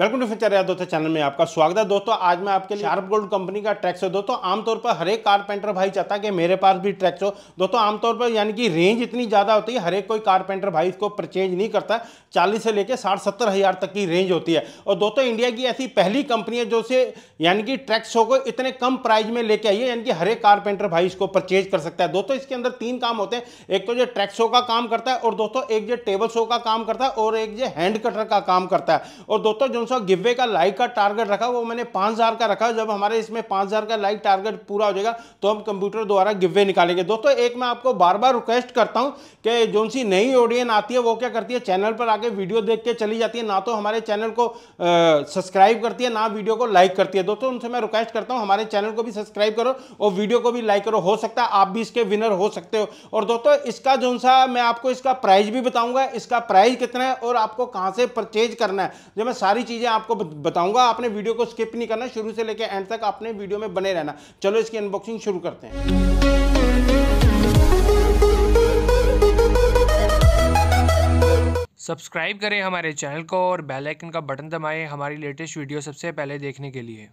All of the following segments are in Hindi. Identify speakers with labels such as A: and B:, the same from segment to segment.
A: वेलकम टू फ्यूचर दोस्तों चैनल में आपका स्वागत है दोस्तों आज मैं आपके लिए शार्प गोल्ड कंपनी का ट्रैक्स है दोस्तों आमतौर पर हर एक कारपेंटर भाई चाहता है कि मेरे पास भी ट्रैक्स हो दोस्तों आमतौर पर यानी कि रेंज इतनी ज़्यादा होती है हर एक कोई कारपेंटर भाई इसको परचेज नहीं करता चालीस से लेकर साठ सत्तर हज़ार तक की रेंज होती है और दोस्तों इंडिया की ऐसी पहली कंपनी है जो से यानी कि ट्रैक्स को इतने कम प्राइज में लेके आई है यानी कि हर एक कारपेंटर भाई इसको परचेज कर सकता है दोस्तों इसके अंदर तीन काम होते हैं एक तो जो ट्रैक्स का काम करता है और दोस्तों एक जो टेबल शो का काम करता है और एक जो हैंड कटर का काम करता है और दोस्तों जो सा गिवे का लाइक का टारगेट रखा वो मैंने पाँच हज़ार का रखा जब हमारे इसमें पाँच हज़ार का लाइक टारगेट पूरा हो जाएगा तो हम कंप्यूटर द्वारा गिवे निकालेंगे दोस्तों एक मैं आपको बार बार रिक्वेस्ट करता हूँ कि जो सी नई ऑडियन आती है वो क्या करती है चैनल पर आके वीडियो देख के चली जाती है ना तो हमारे चैनल को सब्सक्राइब करती है ना वीडियो को लाइक करती है दोस्तों उनसे मैं रिक्वेस्ट करता हूँ हमारे चैनल को भी सब्सक्राइब करो और वीडियो को भी लाइक करो हो सकता है आप भी इसके विनर हो सकते हो और दोस्तों इसका जो सा मैं आपको इसका प्राइस भी बताऊंगा इसका प्राइस कितना है और आपको कहाँ से परचेज करना है जब मैं सारी चीज़ चीज़ें आपको बताऊंगा आपने वीडियो को स्किप नहीं करना शुरू से लेकर एंड तक आपने वीडियो में बने रहना चलो इसकी अनबॉक्सिंग शुरू करते हैं सब्सक्राइब करें हमारे चैनल को और बेल आइकन का बटन दबाएं हमारी लेटेस्ट वीडियो सबसे पहले देखने के लिए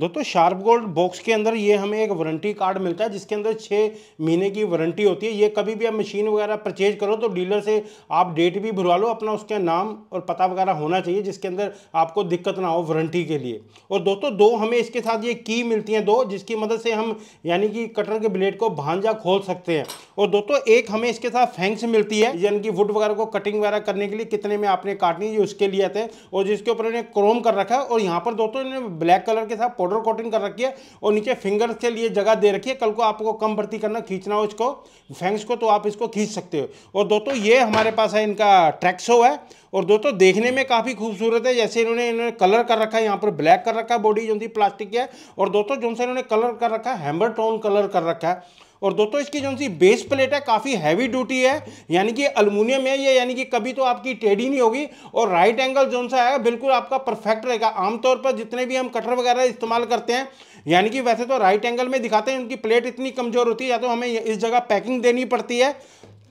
A: दोस्तों शार्प गोल्ड बॉक्स के अंदर ये हमें एक वारंटी कार्ड मिलता है जिसके अंदर छः महीने की वारंटी होती है ये कभी भी आप मशीन वगैरह परचेज करो तो डीलर से आप डेट भी भरवा लो अपना उसके नाम और पता वगैरह होना चाहिए जिसके अंदर आपको दिक्कत ना हो वारंटी के लिए और दोस्तों दो हमें इसके साथ ये की मिलती हैं दो जिसकी मदद से हम यानी कि कटर के ब्लेड को भांजा खोल सकते हैं और दोस्तों एक हमें इसके साथ फैंक्स मिलती है यानी कि वुड वगैरह को कटिंग वगैरह करने के लिए कितने में आपने काटनी है उसके लिए आते हैं और जिसके ऊपर इन्हें क्रोम कर रखा है और यहाँ पर दोस्तों इन्हें ब्लैक कलर के साथ पाउडर कोटिंग कर रखी है और नीचे फिंगर के लिए जगह दे रखी है कल को आपको कम भर्ती करना खींचना हो इसको फैंक्स को तो आप इसको खींच सकते हो और दोस्तों ये हमारे पास है इनका ट्रैक्सो है और दोस्तों देखने में काफ़ी खूबसूरत है जैसे इन्होंने इन्होंने कलर कर रखा है यहाँ पर ब्लैक कर रखा है बॉडी जो प्लास्टिक की है और दोस्तों जो इन्होंने कलर कर रखा है हैम्बर टोन कलर कर रखा है और दोस्तों इसकी जो सी बेस प्लेट है काफ़ी हैवी ड्यूटी है यानी कि अल्मोनियम है ये यानी कि कभी तो आपकी टेढ़ी नहीं होगी और राइट एंगल जो सा है बिल्कुल आपका परफेक्ट रहेगा आमतौर पर जितने भी हम कटर वगैरह इस्तेमाल करते हैं यानी कि वैसे तो राइट एंगल में दिखाते हैं उनकी प्लेट इतनी कमज़ोर होती है या तो हमें इस जगह पैकिंग देनी पड़ती है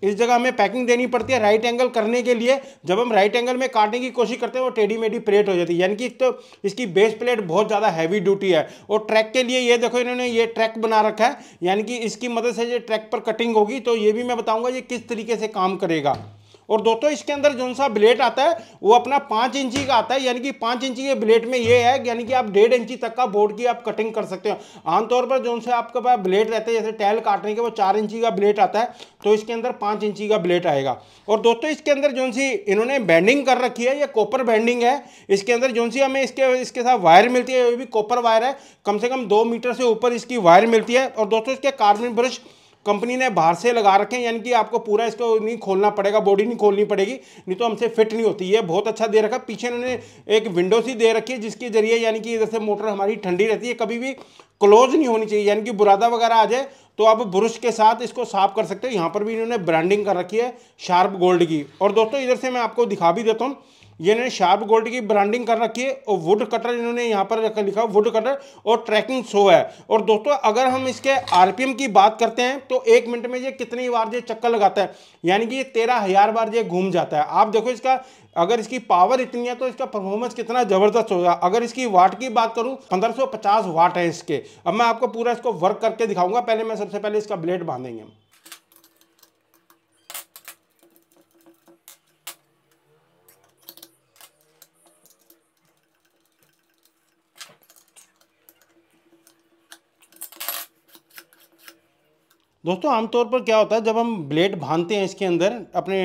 A: इस जगह हमें पैकिंग देनी पड़ती है राइट एंगल करने के लिए जब हम राइट एंगल में काटने की कोशिश करते हैं वो टेढ़ी मेढ़ी प्लेट हो जाती है यानी कि तो इसकी बेस प्लेट बहुत ज़्यादा हैवी ड्यूटी है और ट्रैक के लिए ये देखो इन्होंने ये ट्रैक बना रखा है यानी कि इसकी मदद से ये ट्रैक पर कटिंग होगी तो ये भी मैं बताऊँगा ये किस तरीके से काम करेगा और दोस्तों इसके अंदर जो सा ब्लेड आता है वो अपना पाँच इंची का आता है यानी कि पाँच इंची के ब्लेड में ये है यानी कि आप डेढ़ इंची तक का बोर्ड की आप कटिंग कर सकते हो आमतौर पर जो से आपके पास ब्लेड रहते हैं जैसे टैल काटने के वो चार इंची का ब्लेड आता है तो इसके अंदर पाँच इंची का ब्लेड आएगा और दोस्तों इसके अंदर जो सी इन्होंने बैंडिंग कर रखी है यह कॉपर बैंडिंग है इसके अंदर जो सी हमें इसके इसके साथ वायर मिलती है ये भी कॉपर वायर है कम से कम दो मीटर से ऊपर इसकी वायर मिलती है और दोस्तों इसके कार्बन ब्रश कंपनी ने बाहर से लगा रखे हैं यानी कि आपको पूरा इसको नहीं खोलना पड़ेगा बॉडी नहीं खोलनी पड़ेगी नहीं तो हमसे फिट नहीं होती है बहुत अच्छा दे रखा पीछे इन्होंने एक विंडो सी दे रखी है जिसके जरिए यानी कि इधर से मोटर हमारी ठंडी रहती है कभी भी क्लोज नहीं होनी चाहिए यानी कि बुरादा वगैरह आ जाए तो आप ब्रश के साथ इसको साफ कर सकते हो यहाँ पर भी इन्होंने ब्रांडिंग कर रखी है शार्प गोल्ड की और दोस्तों इधर से मैं आपको दिखा भी देता हूँ ये इन्होंने शार्प गोल्ड की ब्रांडिंग कर रखी है और वुड कटर इन्होंने यहाँ पर लिखा वुड कटर और ट्रैकिंग शो है और दोस्तों अगर हम इसके आरपीएम की बात करते हैं तो एक मिनट में ये कितनी बार ये चक्कर लगाता है यानी कि ये तेरह हजार बार ये घूम जाता है आप देखो इसका अगर इसकी पावर इतनी है तो इसका परफॉर्मेंस कितना ज़बरदस्त होगा अगर इसकी वाट की बात करूं 1550 वाट है इसके अब मैं आपको पूरा इसको वर्क करके दिखाऊंगा पहले मैं सबसे पहले इसका ब्लेड बांधेंगे दोस्तों आमतौर पर क्या होता है जब हम ब्लेड बांधते हैं इसके अंदर अपने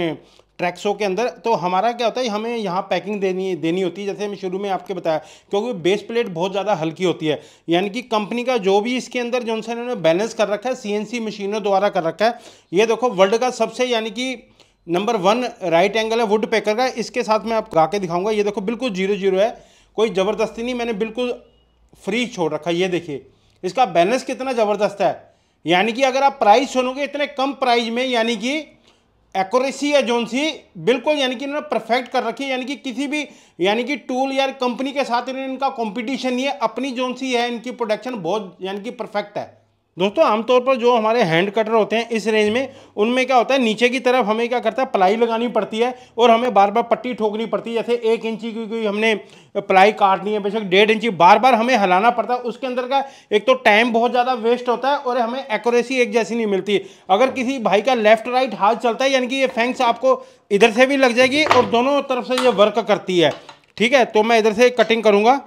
A: ट्रैक्सो के अंदर तो हमारा क्या होता है हमें यहाँ पैकिंग देनी देनी होती है जैसे हमें शुरू में आपके बताया क्योंकि बेस प्लेट बहुत ज़्यादा हल्की होती है यानी कि कंपनी का जो भी इसके अंदर जो सा इन्होंने बैलेंस कर रखा है सीएनसी मशीनों द्वारा कर रखा है ये देखो वर्ल्ड का सबसे यानी कि नंबर वन राइट एंगल है वुड पैकर का इसके साथ मैं आप गा के दिखाऊंगा ये देखो बिल्कुल जीरो जीरो है कोई ज़बरदस्ती नहीं मैंने बिल्कुल फ्री छोड़ रखा ये देखिए इसका बैलेंस कितना ज़बरदस्त है यानी कि अगर आप प्राइस सुनोगे इतने कम प्राइस में यानी कि एक्यूरेसी या जोन सी बिल्कुल यानी कि इन्होंने परफेक्ट कर रखी है यानी कि किसी भी यानी कि टूल या कंपनी के साथ इन्होंने इनका कंपटीशन नहीं है अपनी जोन सी है इनकी प्रोडक्शन बहुत यानी कि परफेक्ट है दोस्तों आमतौर पर जो हमारे हैंड कटर होते हैं इस रेंज में उनमें क्या होता है नीचे की तरफ हमें क्या करता है प्लाई लगानी पड़ती है और हमें बार बार पट्टी ठोकनी पड़ती है जैसे एक इंची की कोई हमने प्लाई काटनी है बेशक डेढ़ इंची बार बार हमें हलाना पड़ता है उसके अंदर का एक तो टाइम बहुत ज़्यादा वेस्ट होता है और हमें एकोरेसी एक जैसी नहीं मिलती अगर किसी भाई का लेफ्ट राइट हाथ चलता है यानी कि ये फैंक्स आपको इधर से भी लग जाएगी और दोनों तरफ से ये वर्क करती है ठीक है तो मैं इधर से कटिंग करूँगा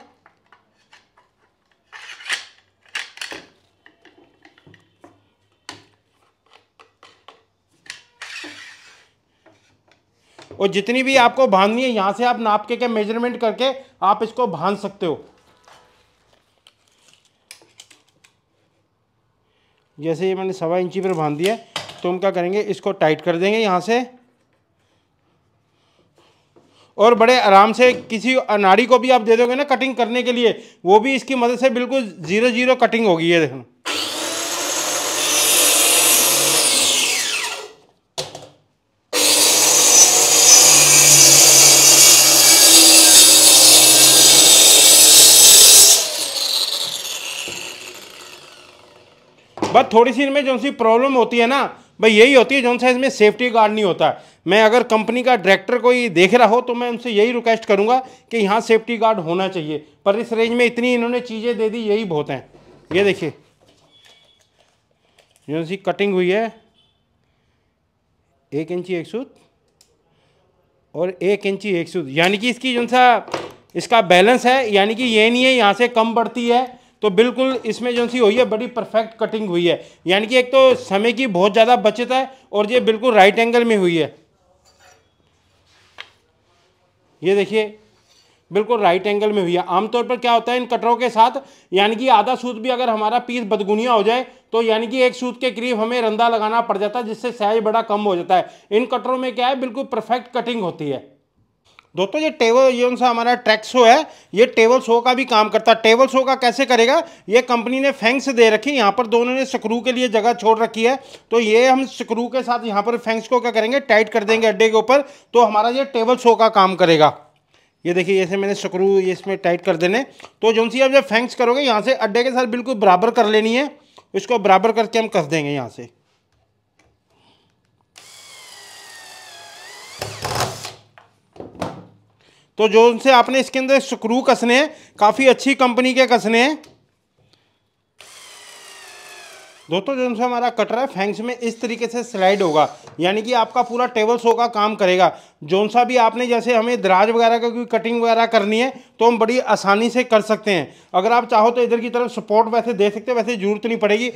A: और जितनी भी आपको बांधनी है यहाँ से आप नाप के के मेजरमेंट करके आप इसको बांध सकते हो जैसे ये मैंने सवा इंची पर बांध दिया तो हम क्या करेंगे इसको टाइट कर देंगे यहाँ से और बड़े आराम से किसी अनाड़ी को भी आप दे दोगे ना कटिंग करने के लिए वो भी इसकी मदद से बिल्कुल ज़ीरो ज़ीरो कटिंग होगी ये देखना बस थोड़ी सी इनमें जो सी प्रॉब्लम होती है ना भाई यही होती है जो सा इसमें सेफ्टी गार्ड नहीं होता मैं अगर कंपनी का डायरेक्टर कोई देख रहा हो तो मैं उनसे यही रिक्वेस्ट करूंगा कि यहाँ सेफ्टी गार्ड होना चाहिए पर इस रेंज में इतनी इन्होंने चीज़ें दे दी यही बहुत हैं ये देखिए जो सी कटिंग हुई है एक इंची एक सूत और एक इंची एक सूत यानी कि इसकी जो सा इसका बैलेंस है यानी कि ये नहीं है यहाँ से कम बढ़ती है तो बिल्कुल इसमें जो सी हुई है बड़ी परफेक्ट कटिंग हुई है यानी कि एक तो समय की बहुत ज़्यादा बचत है और ये बिल्कुल राइट एंगल में हुई है ये देखिए बिल्कुल राइट एंगल में हुई है आमतौर पर क्या होता है इन कटरों के साथ यानी कि आधा सूत भी अगर हमारा पीस बदगुनिया हो जाए तो यानी कि एक सूत के करीब हमें रंधा लगाना पड़ जाता है जिससे साइज बड़ा कम हो जाता है इन कटरों में क्या है बिल्कुल परफेक्ट कटिंग होती है दोस्तों ये टेबल ये सा हमारा ट्रैक शो है ये टेबल शो का भी काम करता है टेबल शो का कैसे करेगा ये कंपनी ने फेंक्स दे रखी यहाँ पर दोनों ने स्क्रू के लिए जगह छोड़ रखी है तो ये हम स्क्रू के साथ यहाँ पर फेंक्स को क्या करेंगे टाइट कर देंगे अड्डे के ऊपर तो हमारा ये टेबल शो का काम करेगा ये देखिए जैसे मैंने स्क्रू ये इसमें टाइट कर देने तो जो सी आप जब फेंक्स करोगे यहाँ से अड्डे के साथ बिल्कुल बराबर कर लेनी है इसको बराबर करके हम कस देंगे यहाँ से तो जो उनसे आपने इसके अंदर स्क्रू कसने हैं काफ़ी अच्छी कंपनी के कसने हैं दोस्तों जो उनसे हमारा कटर है फैंक्स में इस तरीके से स्लाइड होगा यानी कि आपका पूरा टेबल सो का काम करेगा जो सा भी आपने जैसे हमें दराज वगैरह का कोई कटिंग वगैरह करनी है तो हम बड़ी आसानी से कर सकते हैं अगर आप चाहो तो इधर की तरफ सपोर्ट वैसे दे सकते हैं वैसे ज़रूरत नहीं पड़ेगी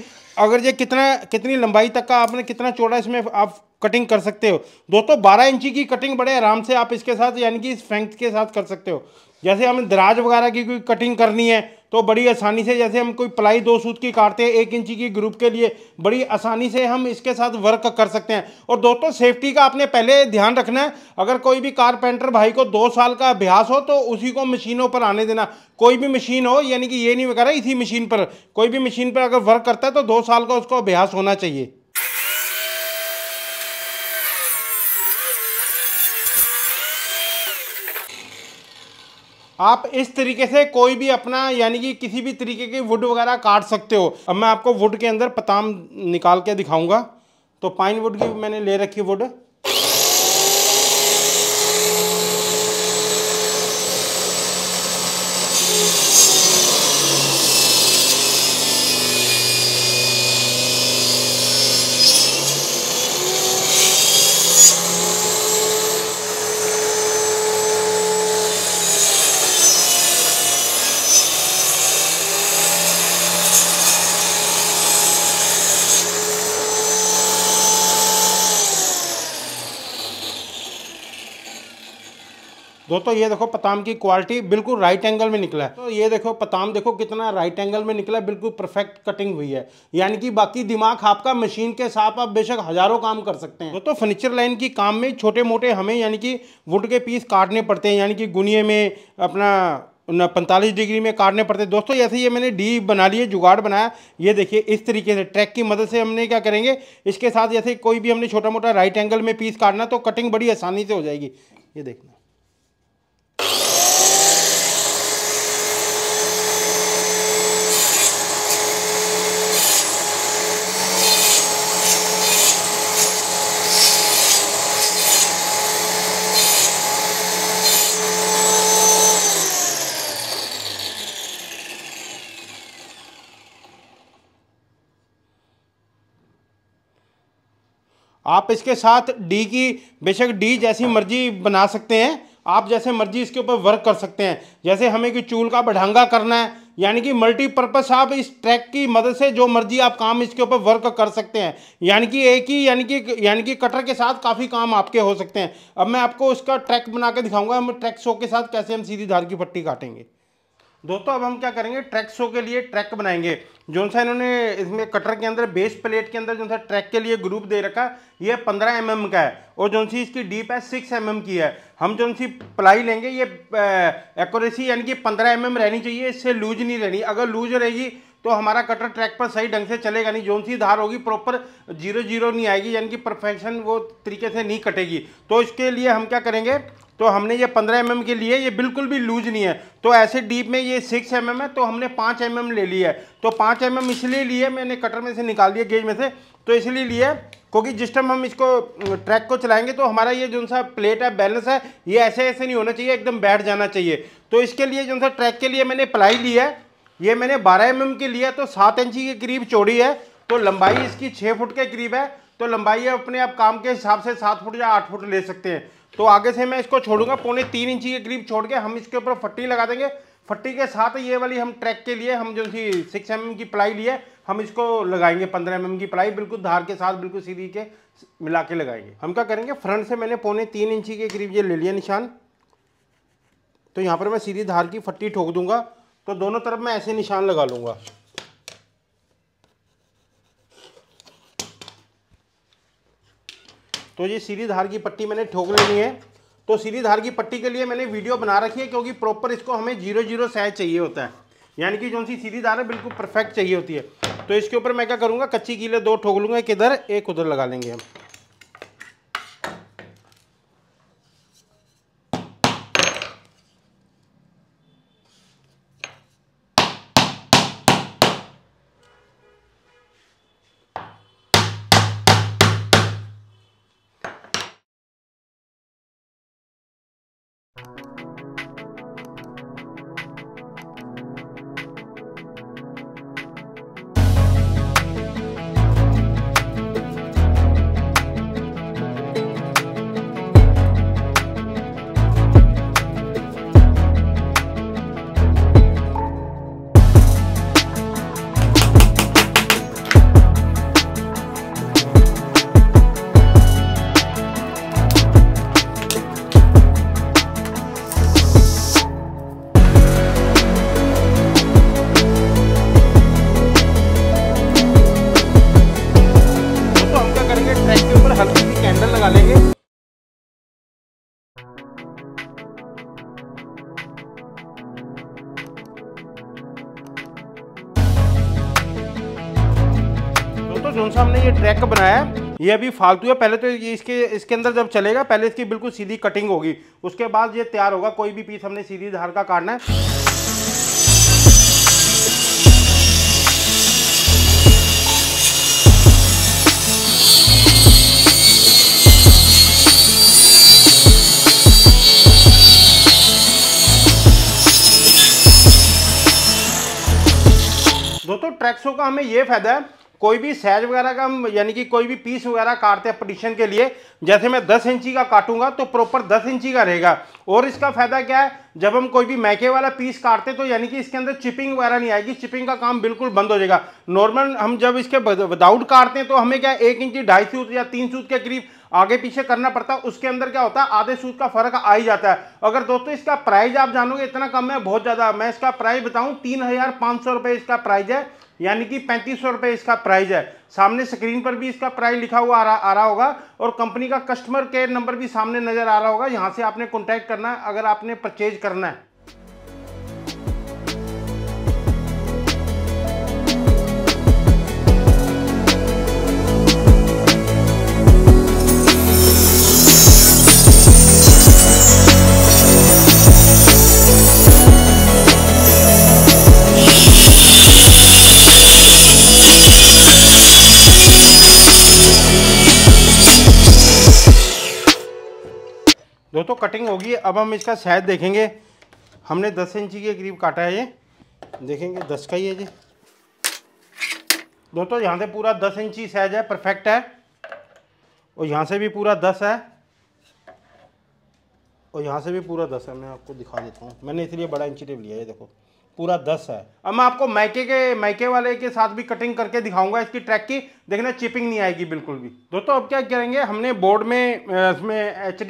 A: अगर ये कितना कितनी लंबाई तक का आपने कितना चौड़ा इसमें आप कटिंग कर सकते हो दोस्तों बारह इंची की कटिंग बड़े आराम से आप इसके साथ यानी कि इस फैंक्स के साथ कर सकते हो जैसे हम दराज वगैरह की कोई कटिंग करनी है तो बड़ी आसानी से जैसे हम कोई प्लाई दो सूत की काटते हैं एक इंची की ग्रुप के लिए बड़ी आसानी से हम इसके साथ वर्क कर सकते हैं और दोस्तों सेफ्टी का आपने पहले ध्यान रखना है अगर कोई भी कारपेंटर भाई को दो साल का अभ्यास हो तो उसी को मशीनों पर आने देना कोई भी मशीन हो यानी कि ये नहीं वगैरह इसी मशीन पर कोई भी मशीन पर अगर वर्क करता है तो दो साल का उसको अभ्यास होना चाहिए आप इस तरीके से कोई भी अपना यानी कि किसी भी तरीके की वुड वगैरह काट सकते हो अब मैं आपको वुड के अंदर पताम निकाल के दिखाऊंगा तो पाइन वुड की मैंने ले रखी वुड दोस्तों ये देखो पताम की क्वालिटी बिल्कुल राइट एंगल में निकला है तो ये देखो पताम देखो कितना राइट एंगल में निकला बिल्कुल परफेक्ट कटिंग हुई है यानी कि बाकी दिमाग आपका मशीन के साथ आप बेशक हजारों काम कर सकते हैं दोस्तों फर्नीचर लाइन की काम में छोटे मोटे हमें यानी कि वुड के पीस काटने पड़ते हैं यानी कि गुनिये में अपना पैंतालीस डिग्री में काटने पड़ते हैं दोस्तों ऐसे ये मैंने डी बना लिए जुगाड़ बनाया ये देखिए इस तरीके से ट्रैक की मदद से हमने क्या करेंगे इसके साथ जैसे कोई भी हमने छोटा मोटा राइट एंगल में पीस काटना तो कटिंग बड़ी आसानी से हो जाएगी ये देखना आप इसके साथ डी की बेशक डी जैसी मर्जी बना सकते हैं आप जैसे मर्जी इसके ऊपर वर्क कर सकते हैं जैसे हमें कि चूल का बढ़ांगा करना है यानी कि मल्टीपर्पज़ आप इस ट्रैक की मदद से जो मर्जी आप काम इसके ऊपर वर्क कर सकते हैं यानी कि एक ही यानी कि यानी कि कटर के साथ काफ़ी काम आपके हो सकते हैं अब मैं आपको उसका ट्रैक बना के दिखाऊंगा हम ट्रैक शो के साथ कैसे हम सीधी धार की पट्टी काटेंगे दोस्तों अब हम क्या करेंगे ट्रैक शो के लिए ट्रैक बनाएंगे जो सा इन्होंने इसमें कटर के अंदर बेस प्लेट के अंदर जो सा ट्रैक के लिए ग्रुप दे रखा ये पंद्रह एम mm का है और जो सी इसकी डीप है सिक्स एम mm की है हम जो सी प्लाई लेंगे ये एक्यूरेसी यानी कि पंद्रह एम mm रहनी चाहिए इससे लूज नहीं रहनी अगर लूज रहेगी तो हमारा कटर ट्रैक पर सही ढंग से चलेगा नहीं जोन सी धार होगी प्रॉपर जीरो जीरो नहीं आएगी यानी कि परफेक्शन वो तरीके से नहीं कटेगी तो इसके लिए हम क्या करेंगे तो हमने ये 15 एम mm के लिए ये बिल्कुल भी लूज नहीं है तो ऐसे डीप में ये 6 एम mm है तो हमने 5 एम mm ले लिया है तो 5 एम mm इसलिए लिए मैंने कटर में से निकाल दिया गेज में से तो इसलिए लिए क्योंकि जिस टाइम हम इसको ट्रैक को चलाएंगे तो हमारा ये जो सा प्लेट है बैलेंस है ये ऐसे ऐसे नहीं होना चाहिए एकदम बैठ जाना चाहिए तो इसके लिए जो सा ट्रैक के लिए मैंने प्लाई लिया है ये मैंने 12 एम mm की लिया तो सात इंची के करीब चौड़ी है तो लंबाई इसकी 6 फुट के करीब है तो लंबाई अपने आप काम के हिसाब से सात फुट या आठ फुट ले सकते हैं तो आगे से मैं इसको छोड़ूंगा पौने तीन इंची के करीब छोड़ के हम इसके ऊपर फट्टी लगा देंगे फट्टी के साथ ये वाली हम ट्रैक के लिए हम जो सी सिक्स एम की प्लाई लिए हम इसको लगाएंगे पंद्रह एम की प्लाई बिल्कुल धार के साथ बिल्कुल सीधी के मिला के लगाएंगे हम क्या करेंगे फ्रंट से मैंने पौने तीन इंची के करीब ये ले लिया निशान तो यहाँ पर मैं सीधी धार की फट्टी ठोक दूंगा तो दोनों तरफ मैं ऐसे निशान लगा लूंगा तो ये सीधी धार की पट्टी मैंने ठोक लेनी है तो सीधी धार की पट्टी के लिए मैंने वीडियो बना रखी है क्योंकि प्रॉपर इसको हमें जीरो जीरो साइज चाहिए होता है यानी कि जो सी सीधी धार है बिल्कुल परफेक्ट चाहिए होती है तो इसके ऊपर मैं क्या करूँगा कच्ची कीले दो ठोक लूँगा एक इधर एक उधर लगा लेंगे हम बनाया है ये अभी फालतू है पहले तो ये इसके इसके अंदर जब चलेगा पहले इसकी बिल्कुल सीधी कटिंग होगी उसके बाद ये तैयार होगा कोई भी पीस हमने सीधी धार का काटना है दोस्तों ट्रैक्सो का हमें ये फायदा है कोई भी सैज वगैरह का हम यानी कि कोई भी पीस वगैरह काटते हैं पटिशन के लिए जैसे मैं दस इंची का काटूंगा तो प्रॉपर दस इंची का रहेगा और इसका फायदा क्या है जब हम कोई भी मैके वाला पीस काटते तो यानी कि इसके अंदर चिपिंग वगैरह नहीं आएगी चिपिंग का काम बिल्कुल बंद हो जाएगा नॉर्मल हम जब इसके विदाउट काटते हैं तो हमें क्या एक इंची ढाई सूत या तीन सूत के करीब आगे पीछे करना पड़ता है उसके अंदर क्या होता है आधे सूत का फर्क आ ही जाता है अगर दोस्तों इसका प्राइस आप जानोगे इतना कम है बहुत ज़्यादा मैं इसका प्राइस बताऊँ तीन हज़ार पाँच सौ रुपये इसका प्राइस है यानी कि पैंतीस सौ रुपये इसका प्राइस है सामने स्क्रीन पर भी इसका प्राइस लिखा हुआ आ रहा आ रहा होगा और कंपनी का कस्टमर केयर नंबर भी सामने नज़र आ रहा होगा यहाँ से आपने कॉन्टैक्ट करना है अगर आपने परचेज करना है तो कटिंग होगी अब हम इसका शायद देखेंगे हमने दस इंची के करीब काटा है ये देखेंगे दस का ही है जी दोस्तों यहाँ से पूरा दस इंची साइज है परफेक्ट है और यहाँ से भी पूरा दस है और यहाँ से भी पूरा दस है मैं आपको दिखा देता हूँ मैंने इसलिए बड़ा इंची टेप लिया है देखो पूरा दस है अब मैं आपको मैके के मैके वाले के साथ भी कटिंग करके दिखाऊंगा इसकी ट्रैक की देखना चिपिंग नहीं आएगी बिल्कुल भी दोस्तों अब क्या करेंगे हमने बोर्ड में इसमें एच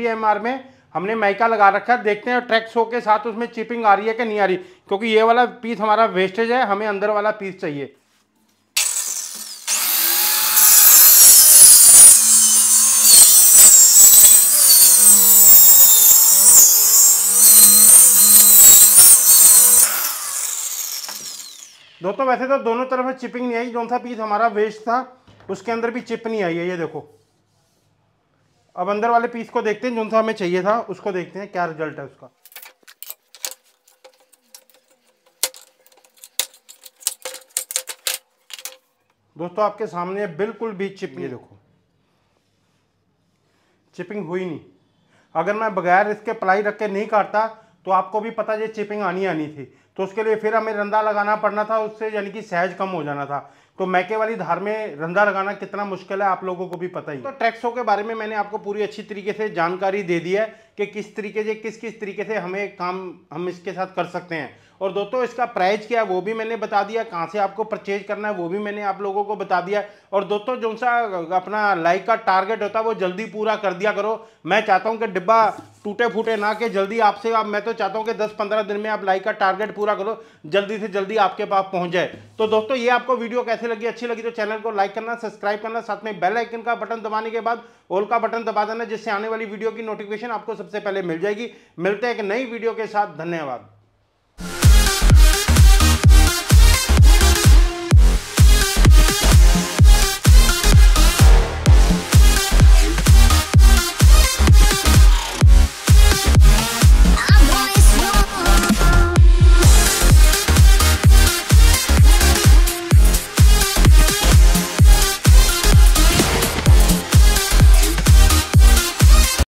A: में हमने मैका लगा रखा है देखते हैं ट्रैक शो के साथ उसमें चिपिंग आ रही है कि नहीं आ रही क्योंकि ये वाला पीस हमारा वेस्टेज है हमें अंदर वाला पीस चाहिए दोस्तों वैसे तो दोनों तरफ से चिपिंग नहीं आई जो सा पीस हमारा वेस्ट था उसके अंदर भी चिप नहीं आई है ये देखो अब अंदर वाले पीस को देखते हैं जो सा हमें चाहिए था उसको देखते हैं क्या रिजल्ट है उसका दोस्तों आपके सामने बिल्कुल भी चिप ये देखो चिपिंग हुई नहीं अगर मैं बगैर इसके प्लाई रख के नहीं काटता तो आपको भी पता ये चिपिंग आनी आनी थी तो उसके लिए फिर हमें रंधा लगाना पड़ना था उससे यानी कि सहज कम हो जाना था तो मैके वाली धार में रंधा लगाना कितना मुश्किल है आप लोगों को भी पता ही तो टैक्सों के बारे में मैंने आपको पूरी अच्छी तरीके से जानकारी दे दी है कि किस तरीके से किस किस तरीके से हमें काम हम इसके साथ कर सकते हैं और दोस्तों इसका प्राइस क्या है वो भी मैंने बता दिया कहाँ से आपको परचेज करना है वो भी मैंने आप लोगों को बता दिया और दोस्तों जो सा अपना लाइक का टारगेट होता है वो जल्दी पूरा कर दिया करो मैं चाहता हूँ कि डिब्बा टूटे फूटे ना के जल्दी आपसे आप मैं तो चाहता हूँ कि दस पंद्रह दिन में आप लाइक का टारगेट पूरा करो जल्दी से जल्दी आपके पास पहुँच जाए तो दोस्तों ये आपको वीडियो कैसे लगी अच्छी लगी तो चैनल को लाइक करना सब्सक्राइब करना साथ में बेल आइकन का बटन दबाने के बाद ऑल का बटन दबा देना जिससे आने वाली वीडियो की नोटिफिकेशन आपको सबसे पहले मिल जाएगी मिलते हैं एक नई वीडियो के साथ धन्यवाद